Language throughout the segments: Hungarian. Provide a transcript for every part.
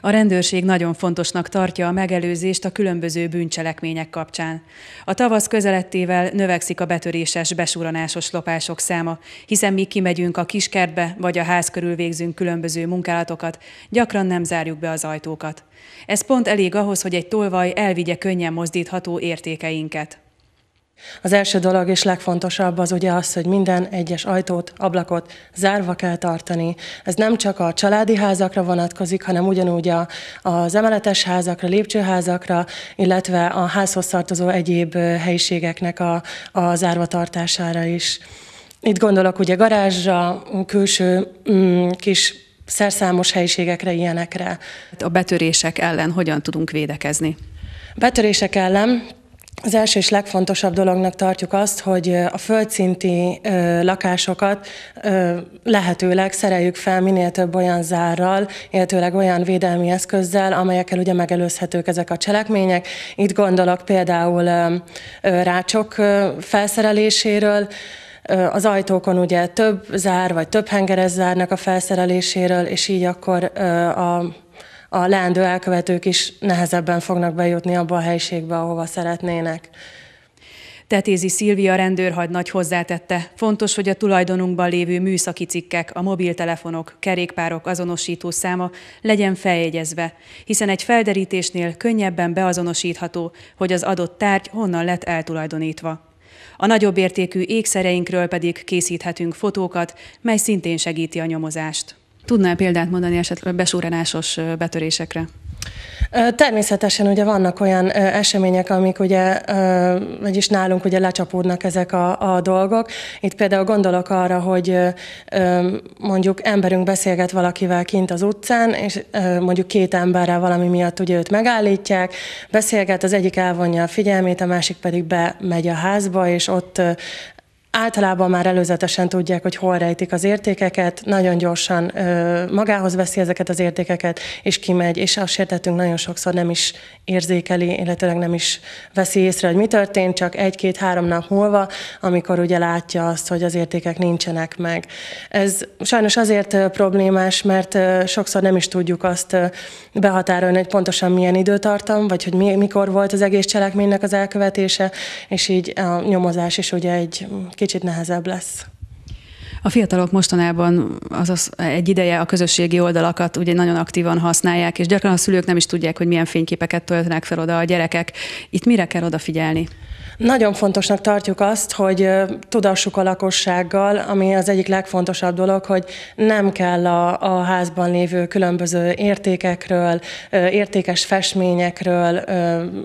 A rendőrség nagyon fontosnak tartja a megelőzést a különböző bűncselekmények kapcsán. A tavasz közelettével növekszik a betöréses, besúranásos lopások száma, hiszen mi kimegyünk a kiskertbe vagy a ház körül végzünk különböző munkálatokat, gyakran nem zárjuk be az ajtókat. Ez pont elég ahhoz, hogy egy tolvaj elvigye könnyen mozdítható értékeinket. Az első dolog és legfontosabb az ugye az, hogy minden egyes ajtót, ablakot zárva kell tartani. Ez nem csak a családi házakra vonatkozik, hanem ugyanúgy a, az emeletes házakra, lépcsőházakra, illetve a házhoz tartozó egyéb helyiségeknek a, a zárva tartására is. Itt gondolok ugye garázsra, külső mm, kis szerszámos helyiségekre, ilyenekre. A betörések ellen hogyan tudunk védekezni? Betörések ellen az első és legfontosabb dolognak tartjuk azt, hogy a földszinti ö, lakásokat ö, lehetőleg szereljük fel minél több olyan zárral, illetőleg olyan védelmi eszközzel, amelyekkel ugye megelőzhetők ezek a cselekmények. Itt gondolok például ö, rácsok felszereléséről, az ajtókon ugye több zár, vagy több hengeres zárnak a felszereléséről, és így akkor a a leendő elkövetők is nehezebben fognak bejutni abba a helységbe, ahova szeretnének. Tetézi Szilvia rendőrhagynagy hozzátette, fontos, hogy a tulajdonunkban lévő műszaki cikkek, a mobiltelefonok, kerékpárok azonosító száma legyen feljegyezve, hiszen egy felderítésnél könnyebben beazonosítható, hogy az adott tárgy honnan lett eltulajdonítva. A nagyobb értékű ékszereinkről pedig készíthetünk fotókat, mely szintén segíti a nyomozást. Tudnál példát mondani esetleg besúranásos betörésekre? Természetesen ugye vannak olyan események, amik ugye, vagyis nálunk ugye lecsapódnak ezek a, a dolgok. Itt például gondolok arra, hogy mondjuk emberünk beszélget valakivel kint az utcán, és mondjuk két emberrel valami miatt ugye őt megállítják, beszélget, az egyik elvonja a figyelmét, a másik pedig bemegy a házba, és ott Általában már előzetesen tudják, hogy hol rejtik az értékeket, nagyon gyorsan ö, magához veszi ezeket az értékeket, és kimegy, és a sértetünk nagyon sokszor nem is érzékeli, illetve nem is veszi észre, hogy mi történt, csak egy-két-három nap múlva, amikor ugye látja azt, hogy az értékek nincsenek meg. Ez sajnos azért problémás, mert sokszor nem is tudjuk azt behatárolni, hogy pontosan milyen időtartam, vagy hogy mi, mikor volt az egész cselekménynek az elkövetése, és így a nyomozás is ugye egy kicsit nehezebb lesz. A fiatalok mostanában az, egy ideje a közösségi oldalakat ugye nagyon aktívan használják, és gyakran a szülők nem is tudják, hogy milyen fényképeket töltenek fel oda a gyerekek. Itt mire kell odafigyelni? Nagyon fontosnak tartjuk azt, hogy tudassuk a lakossággal, ami az egyik legfontosabb dolog, hogy nem kell a, a házban lévő különböző értékekről, értékes festményekről,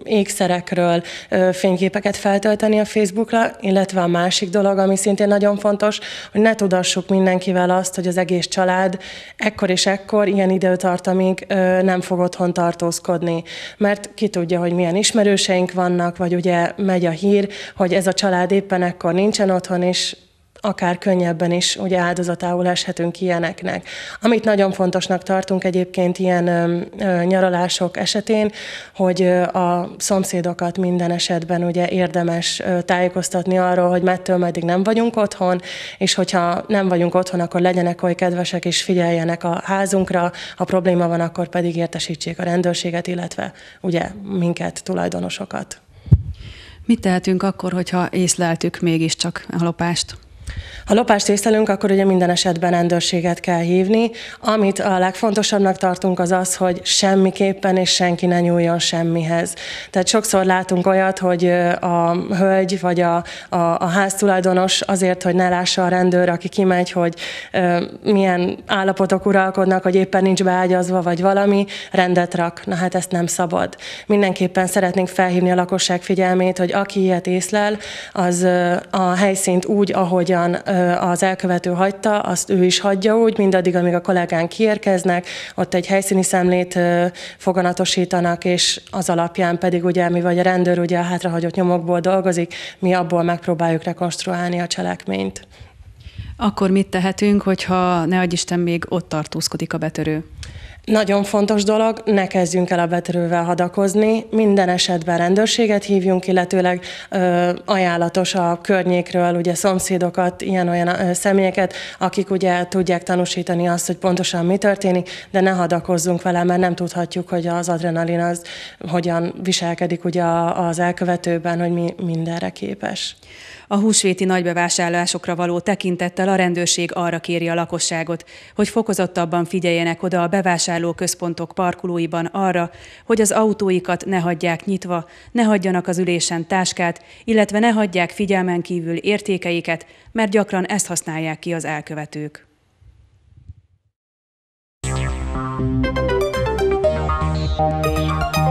ékszerekről fényképeket feltölteni a Facebookra, illetve a másik dolog, ami szintén nagyon fontos, hogy ne tudassuk mindenkivel azt, hogy az egész család ekkor és ekkor, ilyen időtartamig nem fog otthon tartózkodni, mert ki tudja, hogy milyen ismerőseink vannak, vagy ugye megy a hír, hogy ez a család éppen ekkor nincsen otthon, és akár könnyebben is ugye áldozatául eshetünk ilyeneknek. Amit nagyon fontosnak tartunk egyébként ilyen ö, ö, nyaralások esetén, hogy ö, a szomszédokat minden esetben ugye érdemes ö, tájékoztatni arról, hogy mettől meddig nem vagyunk otthon, és hogyha nem vagyunk otthon, akkor legyenek oly kedvesek és figyeljenek a házunkra, ha probléma van, akkor pedig értesítsék a rendőrséget, illetve ugye minket, tulajdonosokat. Mit tehetünk akkor, hogyha észleltük mégiscsak a lopást? Ha lopást észlelünk, akkor ugye minden esetben rendőrséget kell hívni. Amit a legfontosabbnak tartunk az az, hogy semmiképpen és senki ne nyúljon semmihez. Tehát sokszor látunk olyat, hogy a hölgy vagy a, a, a háztulajdonos azért, hogy ne lássa a rendőr, aki kimegy, hogy ö, milyen állapotok uralkodnak, hogy éppen nincs beágyazva vagy valami, rendet rak. Na hát ezt nem szabad. Mindenképpen szeretnénk felhívni a lakosság figyelmét, hogy aki ilyet észlel, az a helyszínt úgy, ahogyan ahogyan az elkövető hagyta, azt ő is hagyja úgy, mindaddig, amíg a kollégán kiérkeznek, ott egy helyszíni szemlét foganatosítanak, és az alapján pedig ugye mi vagy a rendőr ugye a hátrahagyott nyomokból dolgozik, mi abból megpróbáljuk rekonstruálni a cselekményt. Akkor mit tehetünk, hogyha ne adj Isten még ott tartózkodik a betörő? Nagyon fontos dolog, ne kezdjünk el a betörővel hadakozni, minden esetben rendőrséget hívjunk, illetőleg ö, ajánlatos a környékről, ugye szomszédokat, ilyen-olyan ö, személyeket, akik ugye tudják tanúsítani azt, hogy pontosan mi történik, de ne hadakozzunk vele, mert nem tudhatjuk, hogy az adrenalin az hogyan viselkedik ugye az elkövetőben, hogy mi mindenre képes. A húsvéti nagybevásárlásokra való tekintettel a rendőrség arra kéri a lakosságot, hogy fokozottabban figyeljenek oda a bevásárlásokra, központok parkolóiban arra, hogy az autóikat ne hagyják nyitva, ne hagyjanak az ülésen táskát, illetve ne hagyják figyelmen kívül értékeiket, mert gyakran ezt használják ki az elkövetők. Thank you.